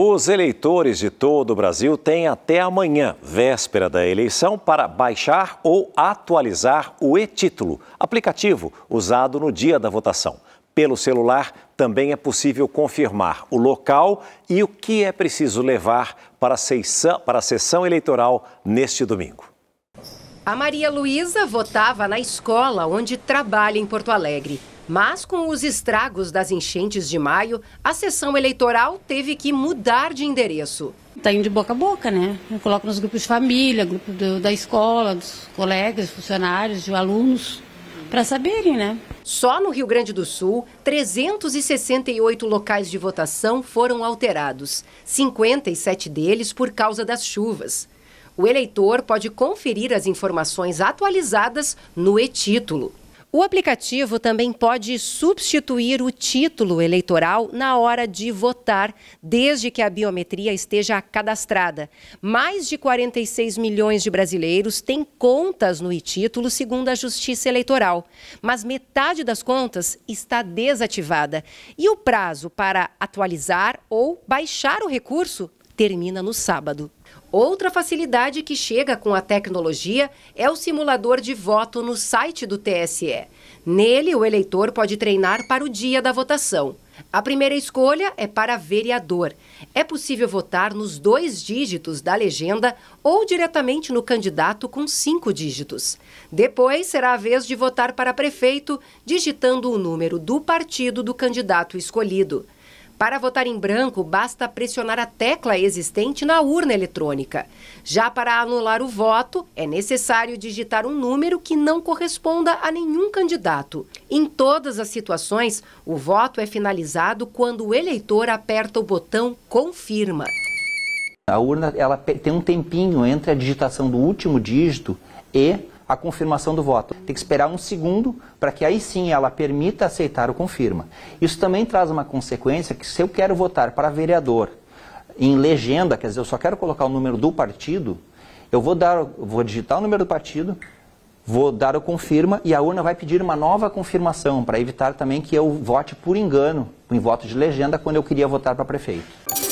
Os eleitores de todo o Brasil têm até amanhã, véspera da eleição, para baixar ou atualizar o e-título, aplicativo usado no dia da votação. Pelo celular, também é possível confirmar o local e o que é preciso levar para a sessão eleitoral neste domingo. A Maria Luísa votava na escola onde trabalha em Porto Alegre. Mas com os estragos das enchentes de maio, a sessão eleitoral teve que mudar de endereço. Está indo de boca a boca, né? Eu coloco nos grupos de família, grupo do, da escola, dos colegas, funcionários, de alunos, para saberem, né? Só no Rio Grande do Sul, 368 locais de votação foram alterados, 57 deles por causa das chuvas. O eleitor pode conferir as informações atualizadas no e-título. O aplicativo também pode substituir o título eleitoral na hora de votar, desde que a biometria esteja cadastrada. Mais de 46 milhões de brasileiros têm contas no e-título, segundo a Justiça Eleitoral. Mas metade das contas está desativada. E o prazo para atualizar ou baixar o recurso termina no sábado. Outra facilidade que chega com a tecnologia é o simulador de voto no site do TSE. Nele, o eleitor pode treinar para o dia da votação. A primeira escolha é para vereador. É possível votar nos dois dígitos da legenda ou diretamente no candidato com cinco dígitos. Depois será a vez de votar para prefeito, digitando o número do partido do candidato escolhido. Para votar em branco, basta pressionar a tecla existente na urna eletrônica. Já para anular o voto, é necessário digitar um número que não corresponda a nenhum candidato. Em todas as situações, o voto é finalizado quando o eleitor aperta o botão Confirma. A urna ela tem um tempinho entre a digitação do último dígito e a confirmação do voto. Tem que esperar um segundo para que aí sim ela permita aceitar o confirma. Isso também traz uma consequência que se eu quero votar para vereador em legenda, quer dizer, eu só quero colocar o número do partido, eu vou, dar, vou digitar o número do partido, vou dar o confirma e a urna vai pedir uma nova confirmação para evitar também que eu vote por engano em voto de legenda quando eu queria votar para prefeito.